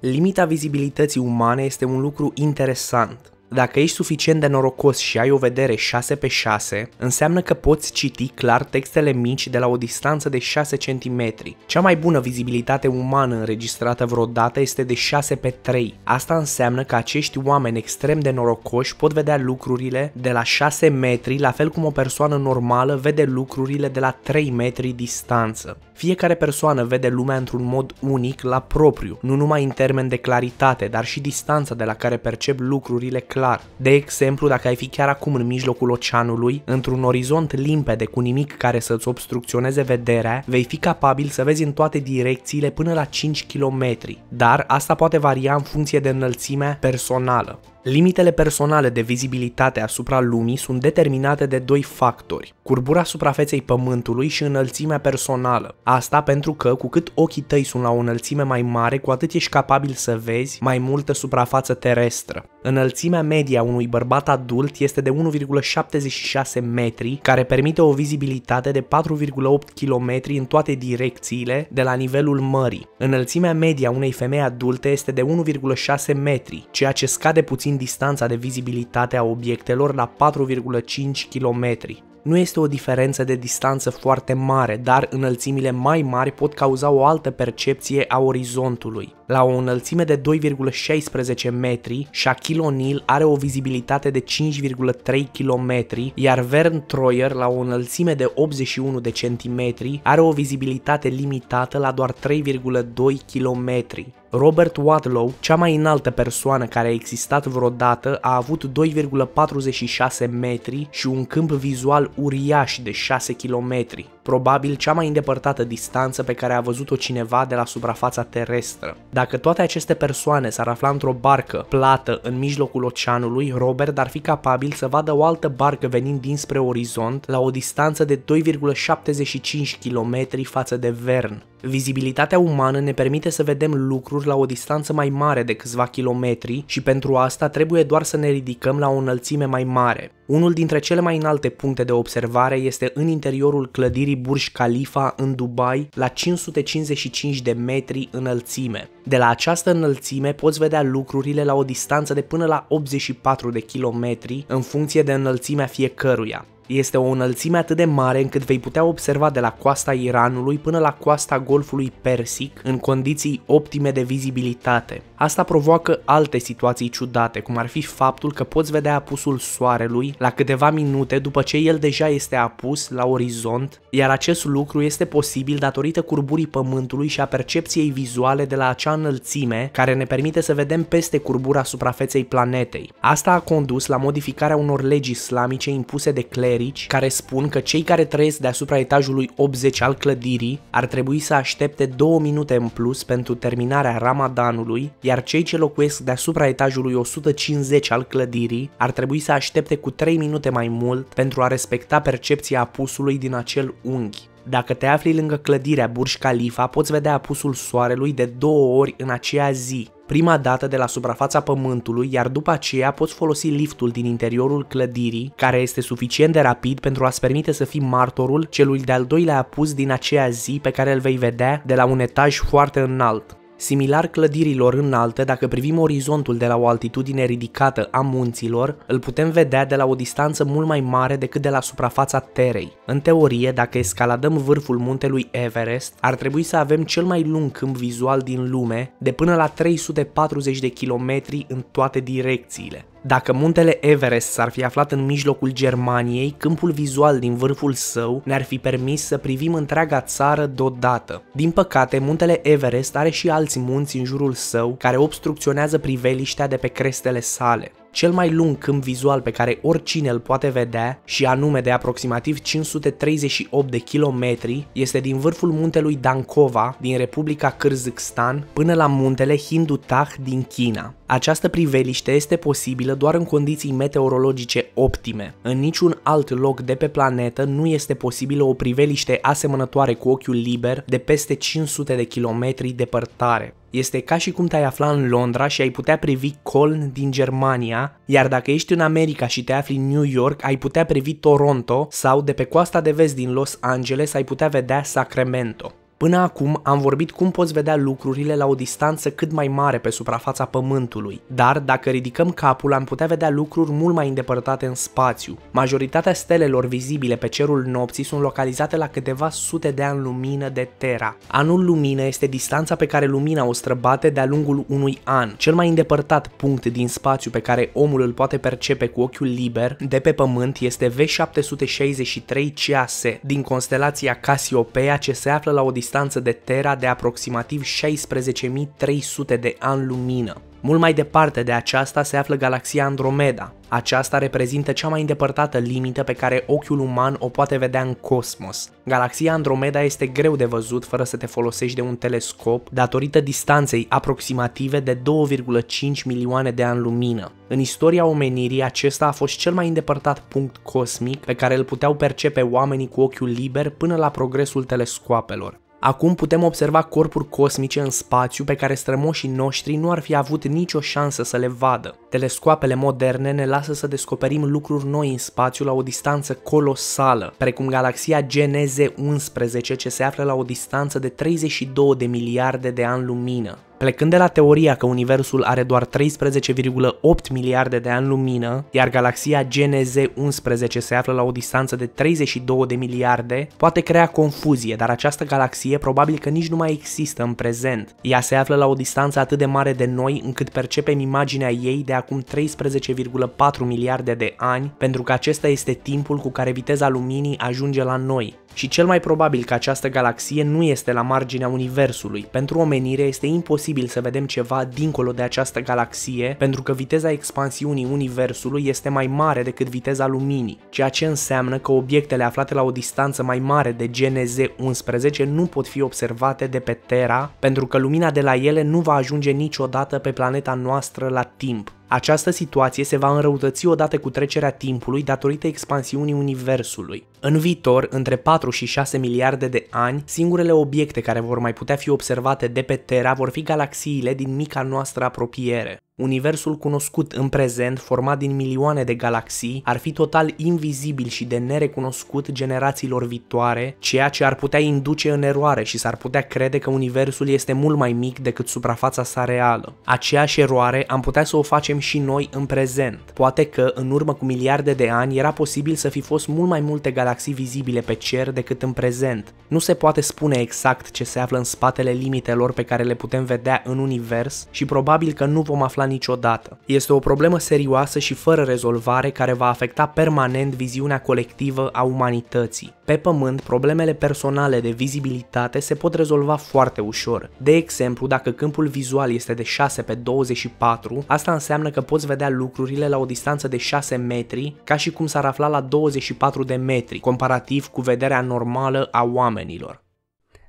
Limita vizibilității umane este un lucru interesant. Dacă ești suficient de norocos și ai o vedere 6 pe 6, înseamnă că poți citi clar textele mici de la o distanță de 6 cm. Cea mai bună vizibilitate umană înregistrată vreodată este de 6 pe 3. Asta înseamnă că acești oameni extrem de norocoși pot vedea lucrurile de la 6 metri, la fel cum o persoană normală vede lucrurile de la 3 metri distanță. Fiecare persoană vede lumea într-un mod unic la propriu, nu numai în termen de claritate, dar și distanța de la care percep lucrurile clar. De exemplu, dacă ai fi chiar acum în mijlocul oceanului, într-un orizont limpede cu nimic care să-ți obstrucționeze vederea, vei fi capabil să vezi în toate direcțiile până la 5 km, dar asta poate varia în funcție de înălțimea personală. Limitele personale de vizibilitate asupra lumii sunt determinate de doi factori, curbura suprafeței pământului și înălțimea personală. Asta pentru că cu cât ochii tăi sunt la o înălțime mai mare, cu atât ești capabil să vezi mai multă suprafață terestră. Înălțimea media unui bărbat adult este de 1,76 metri, care permite o vizibilitate de 4,8 km în toate direcțiile de la nivelul mării. Înălțimea media unei femei adulte este de 1,6 metri, ceea ce scade puțin distanța de vizibilitate a obiectelor la 4,5 km. Nu este o diferență de distanță foarte mare, dar înălțimile mai mari pot cauza o altă percepție a orizontului. La o înălțime de 2,16 metri, Shaquille O'Neal are o vizibilitate de 5,3 km, iar Vern Troyer, la o înălțime de 81 de centimetri, are o vizibilitate limitată la doar 3,2 km. Robert Wadlow, cea mai înaltă persoană care a existat vreodată, a avut 2,46 metri și un câmp vizual uriaș de 6 kilometri probabil cea mai îndepărtată distanță pe care a văzut-o cineva de la suprafața terestră. Dacă toate aceste persoane s-ar afla într-o barcă plată în mijlocul oceanului, Robert ar fi capabil să vadă o altă barcă venind dinspre orizont la o distanță de 2,75 km față de Vern. Vizibilitatea umană ne permite să vedem lucruri la o distanță mai mare de câțiva kilometri și pentru asta trebuie doar să ne ridicăm la o înălțime mai mare. Unul dintre cele mai înalte puncte de observare este în interiorul clădirii Burj Khalifa în Dubai la 555 de metri înălțime. De la această înălțime poți vedea lucrurile la o distanță de până la 84 de kilometri în funcție de înălțimea fiecăruia. Este o înălțime atât de mare încât vei putea observa de la coasta Iranului până la coasta Golfului Persic în condiții optime de vizibilitate. Asta provoacă alte situații ciudate, cum ar fi faptul că poți vedea apusul soarelui la câteva minute după ce el deja este apus la orizont, iar acest lucru este posibil datorită curburii pământului și a percepției vizuale de la acea înălțime care ne permite să vedem peste curbura suprafeței planetei. Asta a condus la modificarea unor legi islamice impuse de clerici biserici care spun că cei care trăiesc deasupra etajului 80 al clădirii ar trebui să aștepte două minute în plus pentru terminarea Ramadanului, iar cei ce locuiesc deasupra etajului 150 al clădirii ar trebui să aștepte cu 3 minute mai mult pentru a respecta percepția apusului din acel unghi. Dacă te afli lângă clădirea Burj Khalifa, poți vedea apusul soarelui de două ori în aceea zi, prima dată de la suprafața pământului, iar după aceea poți folosi liftul din interiorul clădirii, care este suficient de rapid pentru a-ți permite să fii martorul celui de-al doilea apus din aceea zi pe care îl vei vedea de la un etaj foarte înalt. Similar clădirilor înalte, dacă privim orizontul de la o altitudine ridicată a munților, îl putem vedea de la o distanță mult mai mare decât de la suprafața terei. În teorie, dacă escaladăm vârful muntelui Everest, ar trebui să avem cel mai lung câmp vizual din lume, de până la 340 de kilometri în toate direcțiile. Dacă muntele Everest s-ar fi aflat în mijlocul Germaniei, câmpul vizual din vârful său ne-ar fi permis să privim întreaga țară deodată. Din păcate, muntele Everest are și alți munți în jurul său care obstrucționează priveliștea de pe crestele sale cel mai lung câmp vizual pe care oricine îl poate vedea și anume de aproximativ 538 de kilometri este din vârful muntelui Dankova din Republica Kârgâzstan până la muntele Hindutah din China. Această priveliște este posibilă doar în condiții meteorologice optime. În niciun alt loc de pe planetă nu este posibilă o priveliște asemănătoare cu ochiul liber de peste 500 de kilometri depărtare. Este ca și cum te-ai afla în Londra și ai putea previ Coln din Germania, iar dacă ești în America și te afli în New York, ai putea previ Toronto sau de pe coasta de vest din Los Angeles ai putea vedea Sacramento. Până acum am vorbit cum poți vedea lucrurile la o distanță cât mai mare pe suprafața Pământului, dar dacă ridicăm capul am putea vedea lucruri mult mai îndepărtate în spațiu. Majoritatea stelelor vizibile pe cerul nopții sunt localizate la câteva sute de ani lumină de Terra. Anul lumină este distanța pe care lumina o străbate de-a lungul unui an, cel mai îndepărtat punct din spațiu pe care omul îl poate percepe cu ochiul liber de pe Pământ este V763 CAS din constelația Cassiopeia ce se află la o distanță distanță de Terra de aproximativ 16.300 de ani lumină. Mult mai departe de aceasta se află galaxia Andromeda. Aceasta reprezintă cea mai îndepărtată limită pe care ochiul uman o poate vedea în cosmos. Galaxia Andromeda este greu de văzut fără să te folosești de un telescop, datorită distanței aproximative de 2,5 milioane de ani lumină. În istoria omenirii, acesta a fost cel mai îndepărtat punct cosmic pe care îl puteau percepe oamenii cu ochiul liber până la progresul telescoapelor. Acum putem observa corpuri cosmice în spațiu pe care strămoșii noștri nu ar fi avut nicio șansă să le vadă. Telescoapele moderne ne lasă să descoperim lucruri noi în spațiu la o distanță colosală, precum galaxia Geneze 11 ce se află la o distanță de 32 de miliarde de ani lumină. Plecând de la teoria că Universul are doar 13,8 miliarde de ani lumină, iar galaxia GNZ-11 se află la o distanță de 32 de miliarde, poate crea confuzie, dar această galaxie probabil că nici nu mai există în prezent. Ea se află la o distanță atât de mare de noi încât percepem imaginea ei de acum 13,4 miliarde de ani, pentru că acesta este timpul cu care viteza luminii ajunge la noi, și cel mai probabil că această galaxie nu este la marginea Universului. Pentru omenire este imposibil posibil să vedem ceva dincolo de această galaxie, pentru că viteza expansiunii Universului este mai mare decât viteza luminii, ceea ce înseamnă că obiectele aflate la o distanță mai mare de GNZ-11 nu pot fi observate de pe Terra, pentru că lumina de la ele nu va ajunge niciodată pe planeta noastră la timp, această situație se va înrăutăți odată cu trecerea timpului datorită expansiunii Universului. În viitor, între 4 și 6 miliarde de ani, singurele obiecte care vor mai putea fi observate de pe Terra vor fi galaxiile din mica noastră apropiere. Universul cunoscut în prezent, format din milioane de galaxii, ar fi total invizibil și de nerecunoscut generațiilor viitoare, ceea ce ar putea induce în eroare și s-ar putea crede că universul este mult mai mic decât suprafața sa reală. Aceeași eroare am putea să o facem și noi în prezent. Poate că, în urmă cu miliarde de ani, era posibil să fi fost mult mai multe galaxii vizibile pe cer decât în prezent. Nu se poate spune exact ce se află în spatele limitelor pe care le putem vedea în univers și probabil că nu vom afla niciodată. Este o problemă serioasă și fără rezolvare care va afecta permanent viziunea colectivă a umanității. Pe pământ, problemele personale de vizibilitate se pot rezolva foarte ușor. De exemplu, dacă câmpul vizual este de 6 pe 24, asta înseamnă că poți vedea lucrurile la o distanță de 6 metri, ca și cum s-ar afla la 24 de metri, comparativ cu vederea normală a oamenilor.